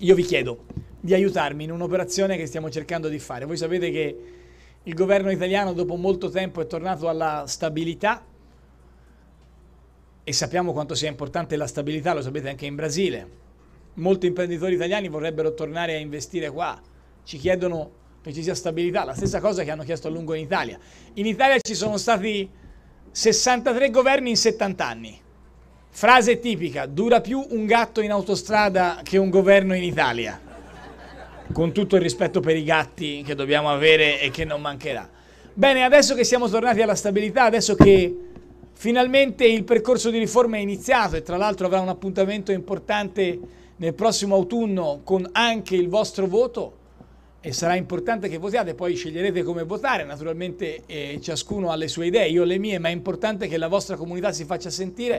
io vi chiedo di aiutarmi in un'operazione che stiamo cercando di fare. Voi sapete che il governo italiano dopo molto tempo è tornato alla stabilità e sappiamo quanto sia importante la stabilità, lo sapete anche in Brasile. Molti imprenditori italiani vorrebbero tornare a investire qua, ci chiedono che ci sia stabilità, la stessa cosa che hanno chiesto a lungo in Italia. In Italia ci sono stati 63 governi in 70 anni. Frase tipica, dura più un gatto in autostrada che un governo in Italia. Con tutto il rispetto per i gatti che dobbiamo avere e che non mancherà. Bene, adesso che siamo tornati alla stabilità, adesso che finalmente il percorso di riforma è iniziato e tra l'altro avrà un appuntamento importante nel prossimo autunno con anche il vostro voto e sarà importante che votiate, poi sceglierete come votare, naturalmente eh, ciascuno ha le sue idee, io le mie, ma è importante che la vostra comunità si faccia sentire